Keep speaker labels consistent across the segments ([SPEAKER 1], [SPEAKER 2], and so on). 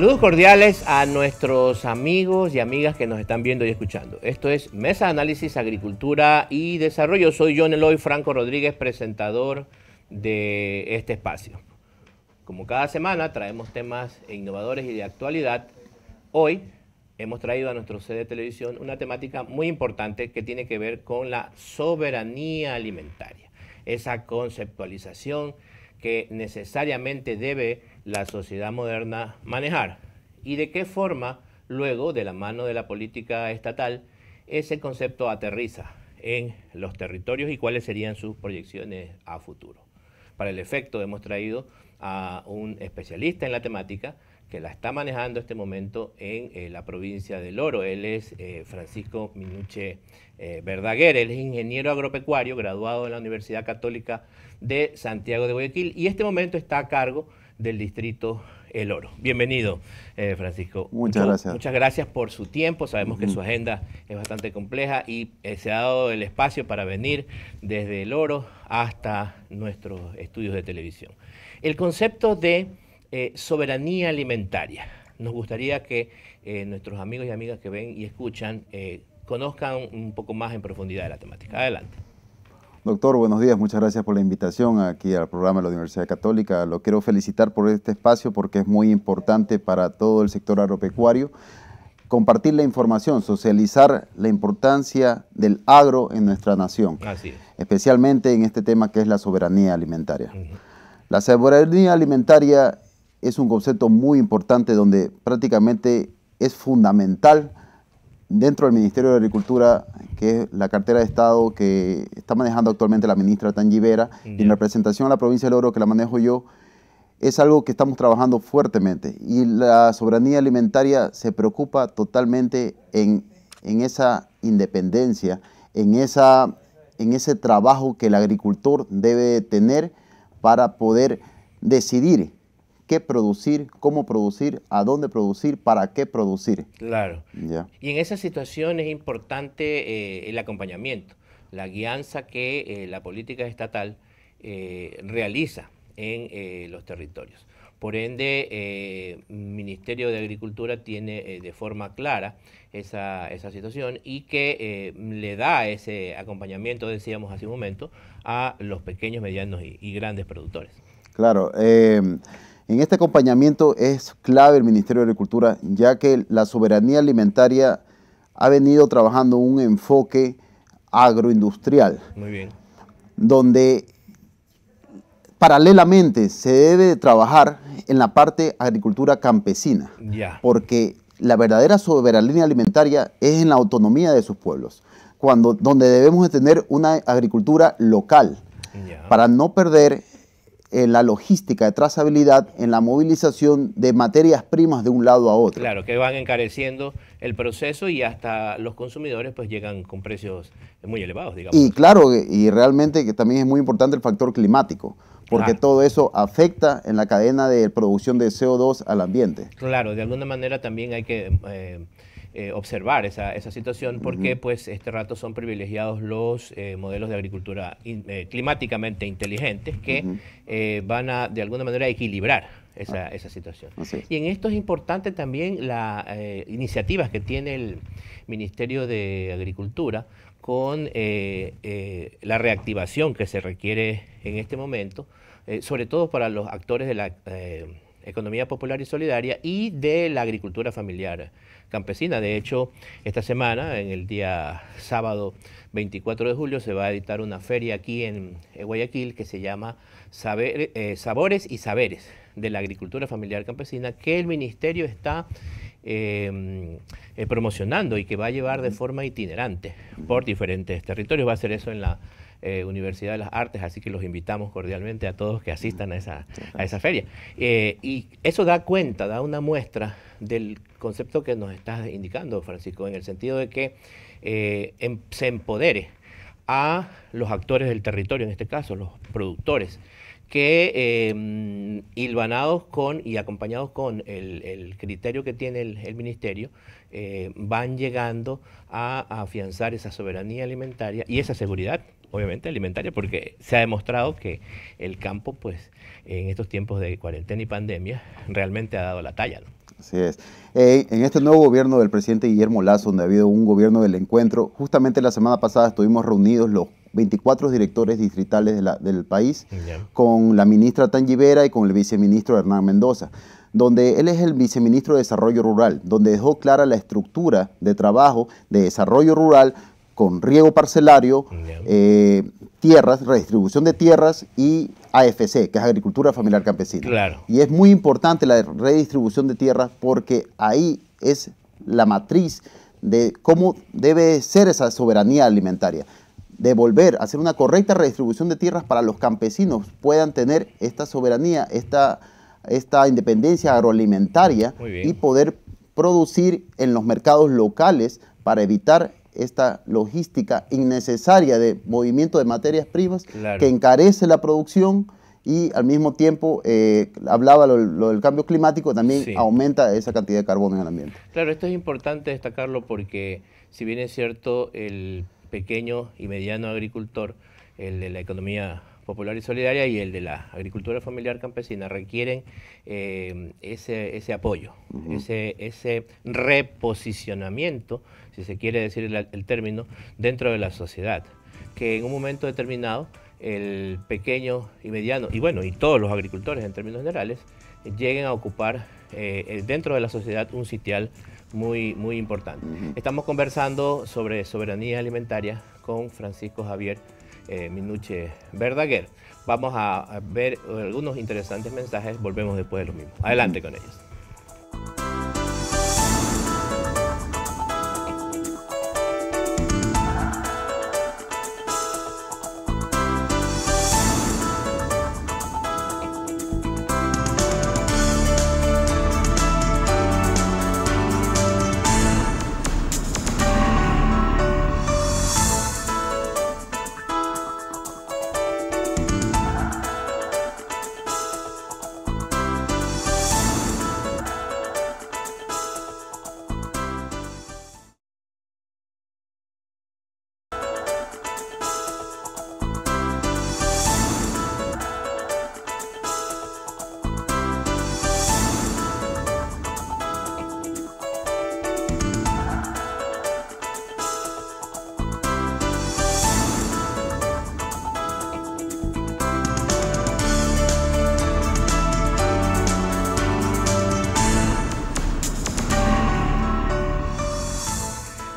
[SPEAKER 1] Saludos cordiales a nuestros amigos y amigas que nos están viendo y escuchando. Esto es Mesa de Análisis Agricultura y Desarrollo. Soy John Eloy Franco Rodríguez, presentador de este espacio. Como cada semana traemos temas e innovadores y de actualidad, hoy hemos traído a nuestro sede de televisión una temática muy importante que tiene que ver con la soberanía alimentaria, esa conceptualización que necesariamente debe la sociedad moderna manejar y de qué forma, luego de la mano de la política estatal, ese concepto aterriza en los territorios y cuáles serían sus proyecciones a futuro. Para el efecto hemos traído a un especialista en la temática que la está manejando este momento en eh, la provincia del Oro. Él es eh, Francisco Minuche eh, Verdaguer, él es ingeniero agropecuario graduado en la Universidad Católica de Santiago de Guayaquil y este momento está a cargo del distrito El Oro. Bienvenido, eh, Francisco. Muchas gracias. Muchas gracias por su tiempo. Sabemos que su agenda es bastante compleja y eh, se ha dado el espacio para venir desde El Oro hasta nuestros estudios de televisión. El concepto de eh, soberanía alimentaria. Nos gustaría que nuestros amigos y amigas que ven y escuchan conozcan un poco más en profundidad de la temática. Adelante.
[SPEAKER 2] Doctor, buenos días. Muchas gracias por la invitación aquí al programa de la Universidad Católica. Lo quiero felicitar por este espacio porque es muy importante para todo el sector agropecuario compartir la información, socializar la importancia del agro en nuestra nación. Especialmente en este tema que es la soberanía alimentaria. La soberanía alimentaria es un concepto muy importante donde prácticamente es fundamental dentro del Ministerio de Agricultura, que es la cartera de Estado que está manejando actualmente la ministra Tangivera, y en representación a la provincia del Oro, que la manejo yo, es algo que estamos trabajando fuertemente. Y la soberanía alimentaria se preocupa totalmente en, esa independencia, en, esa, en ese trabajo que el agricultor debe tener para poder decidir qué producir, cómo producir, a dónde producir, para qué producir.
[SPEAKER 1] Claro. Y en esa situación es importante eh, el acompañamiento, la guianza que eh, la política estatal eh, realiza en los territorios. Por ende, el Ministerio de Agricultura tiene de forma clara esa, situación y que le da ese acompañamiento, decíamos hace un momento, a los pequeños, medianos y, grandes productores.
[SPEAKER 2] Claro. En este acompañamiento es clave el Ministerio de Agricultura, ya que la soberanía alimentaria ha venido trabajando un enfoque agroindustrial. Muy bien. Donde paralelamente se debe trabajar en la parte agricultura campesina. Porque la verdadera soberanía alimentaria es en la autonomía de sus pueblos, cuando, donde debemos tener una agricultura local para no perder en la logística de trazabilidad, en la movilización de materias primas de un lado a otro.
[SPEAKER 1] Claro, que van encareciendo el proceso y hasta los consumidores pues llegan con precios muy elevados, digamos. Y
[SPEAKER 2] claro, y realmente que también es muy importante el factor climático, porque todo eso afecta en la cadena de producción de CO2 al ambiente.
[SPEAKER 1] Claro, de alguna manera también hay que... Eh, eh, observar esa, esa, situación porque pues este rato son privilegiados los eh, modelos de agricultura eh, climáticamente inteligentes que van a de alguna manera equilibrar esa, ah, esa situación. Y en esto es importante también las iniciativas que tiene el Ministerio de Agricultura con la reactivación que se requiere en este momento, sobre todo para los actores de la economía popular y solidaria y de la agricultura familiar campesina. De hecho, esta semana, en el día sábado 24 de julio, se va a editar una feria aquí en Guayaquil que se llama eh, Sabores y Saberes de la Agricultura Familiar Campesina, que el Ministerio está em, eh, promocionando y que va a llevar de forma itinerante por diferentes territorios. Va a ser eso en la eh, Universidad de las Artes, así que los invitamos cordialmente a todos que asistan a esa, mm, feria. Eh, y eso da cuenta, da una muestra del concepto que nos estás indicando, Francisco, en el sentido de que eh, em, se empodere a los actores del territorio, en este caso, los productores que em, hilvanados con y acompañados con el, criterio que tiene el, ministerio, van llegando a, a afianzar esa soberanía alimentaria y esa seguridad obviamente alimentaria, porque se ha demostrado que el campo, pues, en estos tiempos de cuarentena y pandemia, realmente ha dado la talla.
[SPEAKER 2] Así es. Eh, en este nuevo gobierno del presidente Guillermo Lazo, donde ha habido un gobierno del encuentro, justamente la semana pasada estuvimos reunidos los 24 directores distritales del país con la ministra Tangivera y con el viceministro Hernán Mendoza, donde él es el viceministro de Desarrollo Rural, donde dejó clara la estructura de trabajo de desarrollo rural con riego parcelario, eh, tierras, redistribución de tierras y AFC, que es Agricultura Familiar Campesina. Y es muy importante la redistribución de tierras porque ahí es la matriz de cómo debe ser esa soberanía alimentaria. Devolver, hacer una correcta redistribución de tierras para los campesinos puedan tener esta soberanía, esta, esta independencia agroalimentaria y poder producir en los mercados locales para evitar esta logística innecesaria de movimiento de materias primas que encarece la producción y al mismo tiempo, eh, hablaba lo, del cambio climático, también aumenta esa cantidad de carbono en el ambiente.
[SPEAKER 1] Claro, esto es importante destacarlo porque si bien es cierto, el pequeño y mediano agricultor, el de la economía Popular y Solidaria y el de la Agricultura Familiar Campesina requieren eh, ese, apoyo, ese, ese reposicionamiento, si se quiere decir el, término, dentro de la sociedad, que en un momento determinado el pequeño y mediano, y bueno, y todos los agricultores en términos generales, lleguen a ocupar eh, eh, dentro de la sociedad un sitial muy, muy importante. Estamos conversando sobre soberanía alimentaria con Francisco Javier eh, Minuche Verdaguer. Vamos a ver algunos interesantes mensajes, volvemos después de lo mismo Adelante con ellos.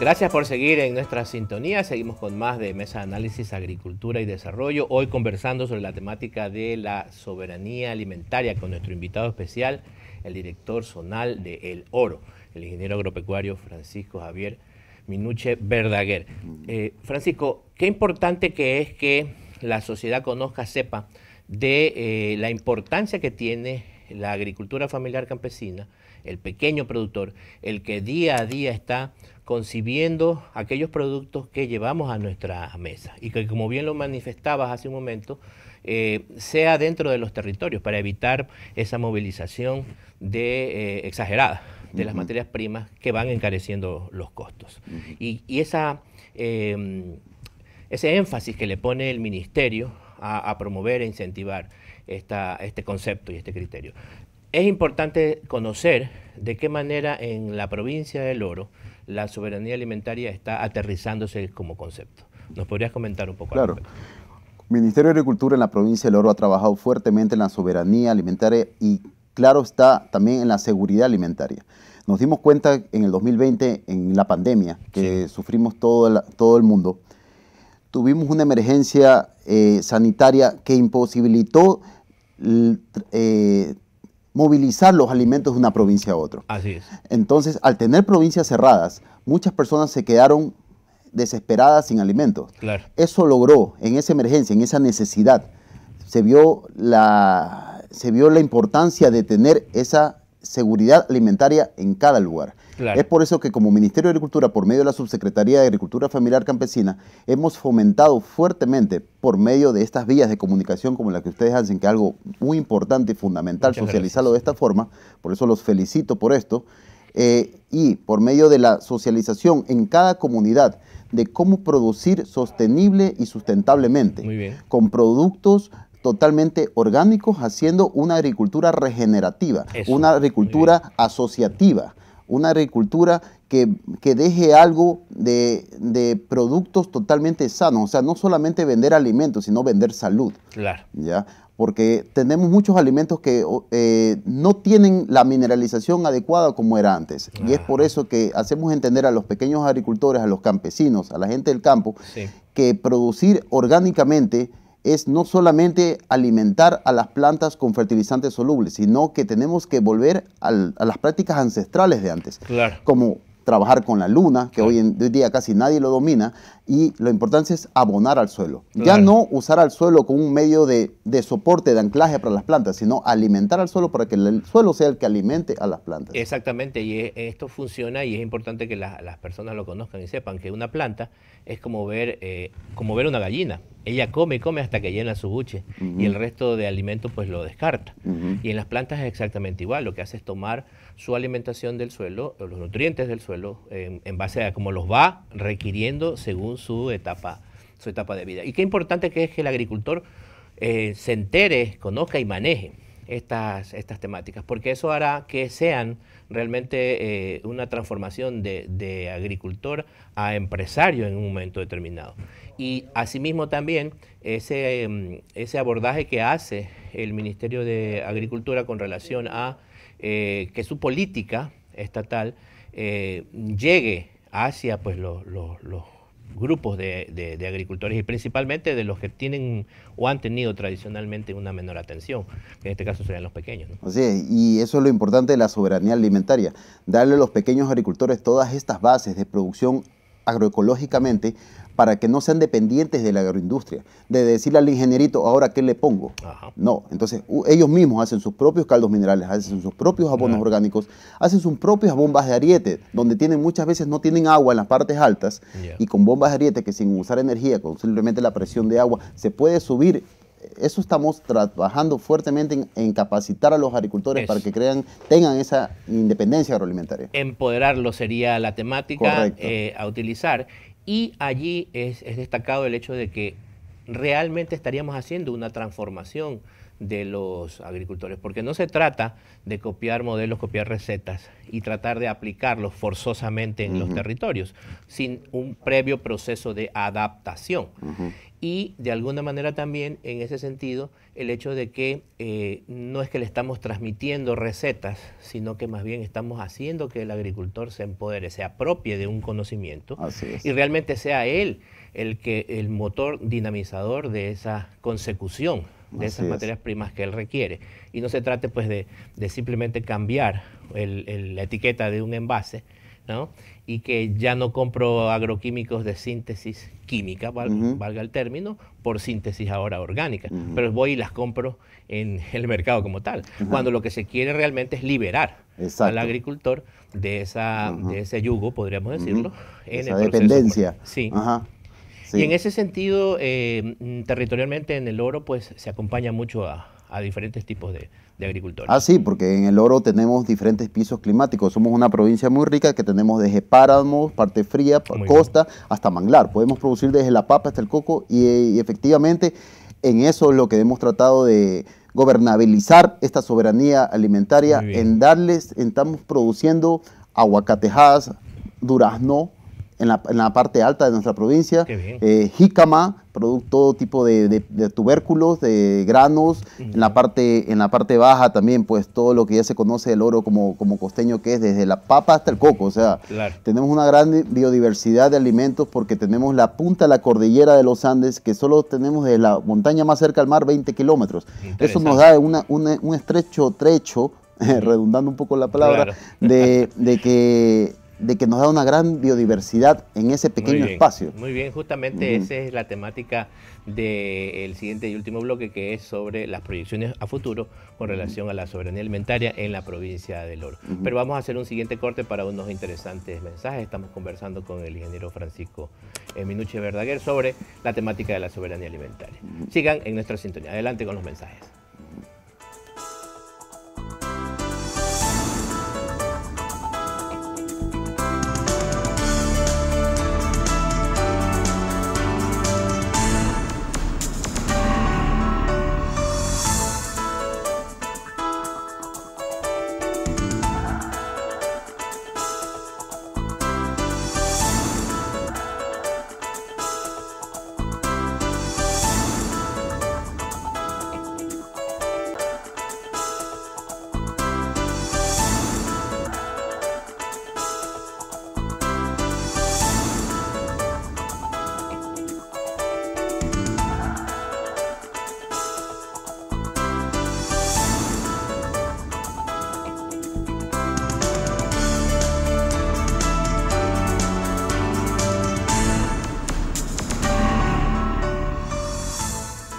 [SPEAKER 1] Gracias por seguir en nuestra sintonía. Seguimos con más de Mesa de Análisis, Agricultura y Desarrollo. Hoy conversando sobre la temática de la soberanía alimentaria con nuestro invitado especial, el director zonal de El Oro, el ingeniero agropecuario Francisco Javier Minuche Verdaguer. Eh, Francisco, qué importante que es que la sociedad conozca, sepa de eh, la importancia que tiene la agricultura familiar campesina, el pequeño productor, el que día a día está concibiendo aquellos productos que llevamos a nuestra mesa y que, como bien lo manifestabas hace un momento, eh, sea dentro de los territorios para evitar esa movilización de, eh, exagerada de las materias primas que van encareciendo los costos. y, em, ese énfasis que le pone el Ministerio a, promover e incentivar este concepto y este criterio. Es importante conocer de qué manera en la provincia del Oro la soberanía alimentaria está aterrizándose como concepto. ¿Nos podrías comentar un poco? Claro.
[SPEAKER 2] El Ministerio de Agricultura en la provincia del Oro ha trabajado fuertemente en la soberanía alimentaria y claro está también en la seguridad alimentaria. Nos dimos cuenta en el 2020, en la pandemia que sufrimos todo el, todo el mundo, tuvimos una emergencia eh, sanitaria que imposibilitó eh, movilizar los alimentos de una provincia a otra. Así es. Entonces, al tener provincias cerradas, muchas personas se quedaron desesperadas sin alimentos. Claro. Eso logró en esa emergencia, en esa necesidad, se vio la, se vio la importancia de tener esa seguridad alimentaria en cada lugar. Es por eso que como Ministerio de Agricultura, por medio de la Subsecretaría de Agricultura Familiar Campesina, hemos fomentado fuertemente por medio de estas vías de comunicación como la que ustedes hacen, que es algo muy importante y fundamental socializarlo de esta forma, por eso los felicito por esto, eh, y por medio de la socialización en cada comunidad de cómo producir sostenible y sustentablemente, con productos totalmente orgánicos, haciendo una agricultura regenerativa, una agricultura asociativa, una agricultura que, deje algo de, productos totalmente sanos, o sea, no solamente vender alimentos, sino vender salud. Claro. ¿ya? Porque tenemos muchos alimentos que eh, no tienen la mineralización adecuada como era antes. Y es por eso que hacemos entender a los pequeños agricultores, a los campesinos, a la gente del campo, que producir orgánicamente es no solamente alimentar a las plantas con fertilizantes solubles, sino que tenemos que volver a las prácticas ancestrales de antes, claro. como trabajar con la luna, que hoy en día casi nadie lo domina, y lo importante es abonar al suelo. Ya no usar al suelo como un medio de, soporte, de anclaje para las plantas, sino alimentar al suelo para que el suelo sea el que alimente a las plantas.
[SPEAKER 1] Exactamente, y e, esto funciona y es importante que las personas lo conozcan y sepan que una planta es como ver, eh, como ver una gallina. Ella come y come hasta que llena su buche y el resto de alimento pues lo descarta. Y en las plantas es exactamente igual, lo que hace es tomar su alimentación del suelo, los nutrientes del suelo, en, base a cómo los va requiriendo según su etapa, su etapa de vida. Y qué importante que es que el agricultor eh, se entere, conozca y maneje estas, temáticas, porque eso hará que sean realmente eh, una transformación de, agricultor a empresario en un momento determinado. Y asimismo también ese, em, abordaje que hace el Ministerio de Agricultura con relación a eh, que su política estatal eh, llegue hacia pues, los, los, grupos de, agricultores y principalmente de los que tienen o han tenido tradicionalmente una menor atención, que en este caso serían los pequeños.
[SPEAKER 2] Así es, y eso es lo importante de la soberanía alimentaria, darle a los pequeños agricultores todas estas bases de producción agroecológicamente para que no sean dependientes de la agroindustria, de decirle al ingenierito, ahora qué le pongo. No, entonces ellos mismos hacen sus propios caldos minerales, hacen sus propios abonos orgánicos, hacen sus propias bombas de ariete, donde tienen muchas veces no tienen agua en las partes altas, y con bombas de ariete que sin usar energía, con simplemente la presión de agua, se puede subir eso estamos trabajando fuertemente en, capacitar a los agricultores para que crean, tengan esa independencia agroalimentaria.
[SPEAKER 1] Empoderarlo sería la temática eh, a utilizar. Y allí es, destacado el hecho de que realmente estaríamos haciendo una transformación de los agricultores, porque no se trata de copiar modelos, copiar recetas y tratar de aplicarlos forzosamente en los territorios, sin un previo proceso de adaptación y de alguna manera también en ese sentido el hecho de que eh, no es que le estamos transmitiendo recetas, sino que más bien estamos haciendo que el agricultor se empodere, se apropie de un conocimiento y realmente sea él el que el motor dinamizador de esa consecución de esas materias primas que él requiere. Y no se trate pues de, simplemente cambiar la etiqueta de un envase, ¿no? y que ya no compro agroquímicos de síntesis química, valga el término, por síntesis ahora orgánica, pero voy y las compro en el mercado como tal, cuando lo que se quiere realmente es liberar al agricultor de, esa, de ese yugo, podríamos decirlo, en esa dependencia. Sí. Y en ese sentido, eh, mm, territorialmente en el oro, pues se acompaña mucho a, a diferentes tipos de, agricultores. Ah, sí,
[SPEAKER 2] porque en el oro tenemos diferentes pisos climáticos. Somos una provincia muy rica que tenemos desde páramos, parte fría, costa, hasta manglar. Podemos producir desde la papa hasta el coco y, y efectivamente en eso es lo que hemos tratado de gobernabilizar esta soberanía alimentaria, en darles, estamos produciendo aguacatejadas, durazno, en la, parte alta de nuestra provincia. jicama eh, jícama, todo tipo de, tubérculos, de granos. En, la parte, en la parte baja también, pues todo lo que ya se conoce del oro como, costeño, que es desde la papa hasta el coco. O sea, tenemos una gran biodiversidad de alimentos porque tenemos la punta de la cordillera de los Andes, que solo tenemos desde la montaña más cerca al mar 20 kilómetros. Eso nos da un estrecho trecho, redundando un poco la palabra, de, de que de que nos da una gran biodiversidad en ese pequeño espacio. Muy
[SPEAKER 1] bien, justamente esa es la temática del siguiente y último bloque, que es sobre las proyecciones a futuro con relación a la soberanía alimentaria en la provincia del Oro. Pero vamos a hacer un siguiente corte para unos interesantes mensajes. Estamos conversando con el ingeniero Francisco eh, Minuche Verdaguer sobre la temática de la soberanía alimentaria. Sigan en nuestra sintonía. Adelante con los mensajes.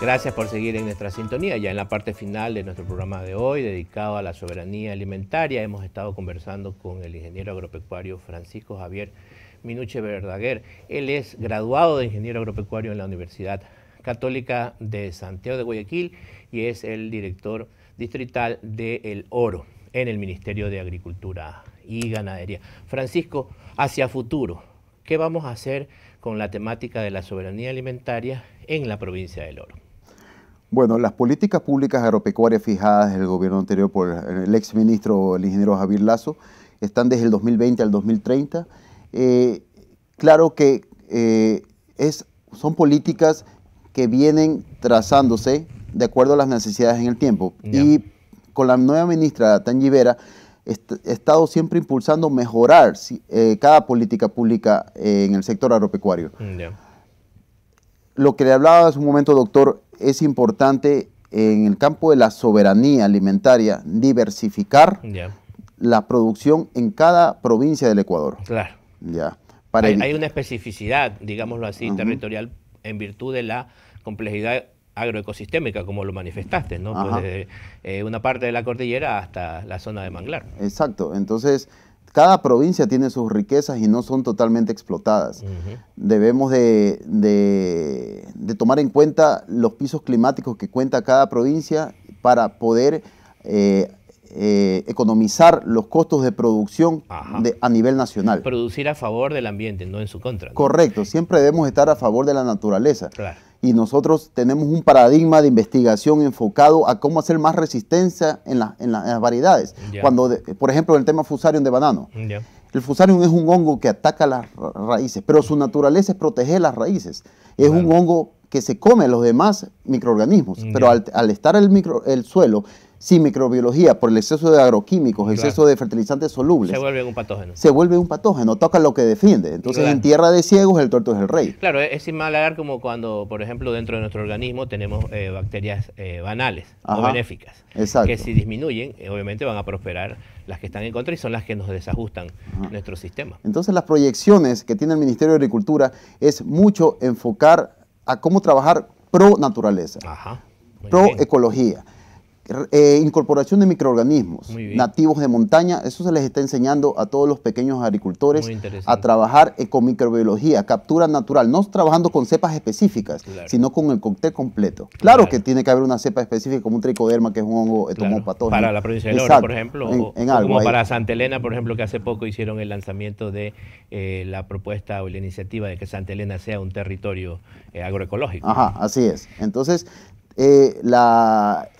[SPEAKER 1] Gracias por seguir en nuestra sintonía. Ya en la parte final de nuestro programa de hoy, dedicado a la soberanía alimentaria, hemos estado conversando con el ingeniero agropecuario Francisco Javier Minuche Verdaguer. Él es graduado de ingeniero agropecuario en la Universidad Católica de Santiago de Guayaquil y es el director distrital de El Oro en el Ministerio de Agricultura y Ganadería. Francisco, hacia futuro, ¿qué vamos a hacer con la temática de la soberanía alimentaria en la provincia del Oro?
[SPEAKER 2] Bueno, las políticas públicas agropecuarias fijadas en el gobierno anterior por el exministro, el ingeniero Javier Lazo, están desde el 2020 al 2030. Eh, claro que eh, es, son políticas que vienen trazándose de acuerdo a las necesidades en el tiempo. Y con la nueva ministra Tanji he estado siempre impulsando mejorar eh, cada política pública en el sector agropecuario. Lo que le hablaba hace un momento, doctor, es importante en el campo de la soberanía alimentaria diversificar la producción en cada provincia del Ecuador. Claro. Ya. hay,
[SPEAKER 1] una especificidad, digámoslo así, territorial en virtud de la complejidad agroecosistémica, como lo manifestaste, ¿no? Pues desde eh, una parte de la cordillera hasta la zona de manglar.
[SPEAKER 2] Exacto. Entonces, cada provincia tiene sus riquezas y no son totalmente explotadas. Debemos de, tomar en cuenta los pisos climáticos que cuenta cada provincia para poder eh, eh, economizar los costos de producción a nivel nacional.
[SPEAKER 1] Producir a favor del ambiente, no en su contra. Correcto,
[SPEAKER 2] siempre debemos estar a favor de la naturaleza. Y nosotros tenemos un paradigma de investigación enfocado a cómo hacer más resistencia en, las variedades. Cuando, por ejemplo, el tema fusarium de banano. El fusarium es un hongo que ataca las raíces, pero su naturaleza es proteger las raíces. Es un hongo que se come los demás microorganismos, pero al, al estar el, micro, el suelo sin microbiología por el exceso de agroquímicos, exceso de fertilizantes solubles. Se
[SPEAKER 1] vuelve un patógeno.
[SPEAKER 2] Se vuelve un patógeno, toca lo que defiende. Entonces en tierra de ciegos el tuerto es el rey.
[SPEAKER 1] Claro, es similar como cuando, por ejemplo, dentro de nuestro organismo tenemos eh, bacterias eh, banales o benéficas. Exacto. Que si disminuyen, eh, obviamente van a prosperar las que están en contra y son las que nos desajustan nuestro sistema.
[SPEAKER 2] Entonces las proyecciones que tiene el Ministerio de Agricultura es mucho enfocar a cómo trabajar pro naturaleza, pro ecología. Eh, incorporación de microorganismos nativos de montaña, eso se les está enseñando a todos los pequeños agricultores a trabajar eh, con microbiología, captura natural, no trabajando con cepas específicas, sino con el cóctel completo. Claro, que tiene que haber una cepa específica como un tricoderma, que es un hongo etomopatógeno. Para la provincia de Loro, por ejemplo, como para
[SPEAKER 1] Santa Elena, por ejemplo, que hace poco hicieron el lanzamiento de eh, la propuesta o la iniciativa de que Santa Elena sea un territorio agroecológico. Ajá,
[SPEAKER 2] así es. Entonces, eh,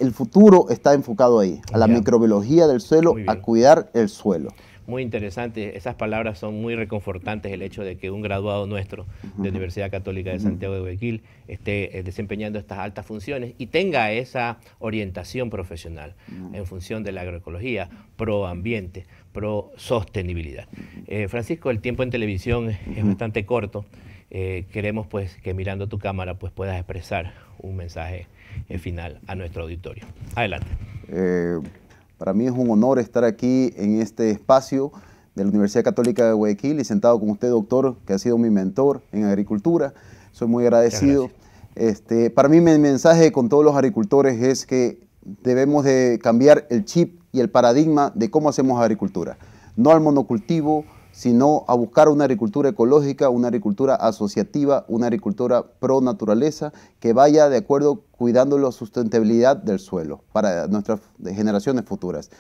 [SPEAKER 2] el futuro está enfocado ahí, a la microbiología del suelo, a cuidar el suelo.
[SPEAKER 1] Muy interesante, esas palabras son muy reconfortantes, el hecho de que un graduado nuestro de la Universidad Católica de Santiago de Guayaquil esté eh, desempeñando estas altas funciones y tenga esa orientación profesional en función de la agroecología, pro ambiente, pro sostenibilidad. Eh, Francisco, el tiempo en televisión es bastante corto, queremos pues que mirando tu cámara pues puedas expresar un mensaje el final a nuestro auditorio.
[SPEAKER 2] Adelante. Eh, para mí es un honor estar aquí en este espacio de la Universidad Católica de Guayaquil y sentado con usted, doctor, que ha sido mi mentor en agricultura. Soy muy agradecido. Este, para mí mi mensaje con todos los agricultores es que debemos de cambiar el chip y el paradigma de cómo hacemos agricultura. No al monocultivo, sino a buscar una agricultura ecológica, una agricultura asociativa, una agricultura pro naturaleza que vaya de acuerdo cuidando la sustentabilidad del suelo para nuestras generaciones futuras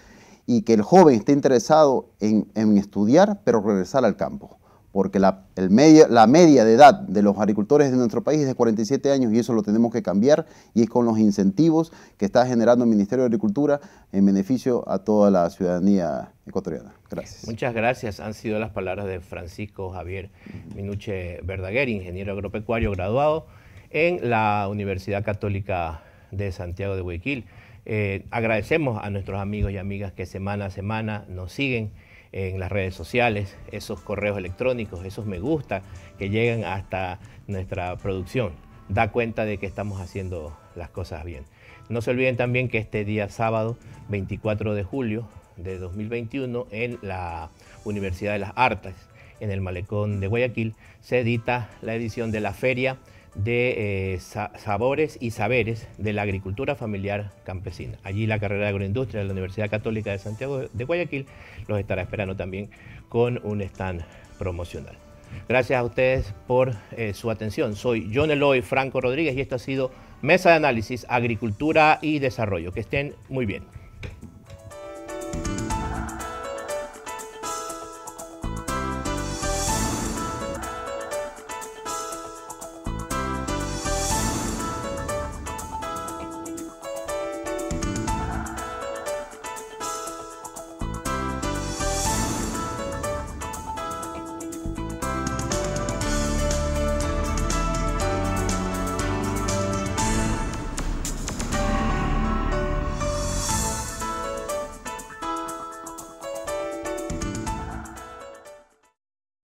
[SPEAKER 2] y que el joven esté interesado en, en estudiar pero regresar al campo porque la, el media, la media de edad de los agricultores de nuestro país es de 47 años y eso lo tenemos que cambiar y es con los incentivos que está generando el Ministerio de Agricultura en beneficio a toda la ciudadanía ecuatoriana. Gracias.
[SPEAKER 1] Muchas gracias. Han sido las palabras de Francisco Javier Minuche Verdaguer, ingeniero agropecuario graduado en la Universidad Católica de Santiago de Guayaquil. Eh, agradecemos a nuestros amigos y amigas que semana a semana nos siguen en las redes sociales, esos correos electrónicos, esos me gusta que llegan hasta nuestra producción. Da cuenta de que estamos haciendo las cosas bien. No se olviden también que este día sábado 24 de julio de 2021 en la Universidad de las Artes, en el Malecón de Guayaquil, se edita la edición de la Feria de eh, sabores y saberes de la agricultura familiar campesina. Allí la carrera de agroindustria de la Universidad Católica de Santiago de Guayaquil los estará esperando también con un stand promocional. Gracias a ustedes por eh, su atención. Soy John Eloy Franco Rodríguez y esto ha sido Mesa de Análisis, Agricultura y Desarrollo. Que estén muy bien.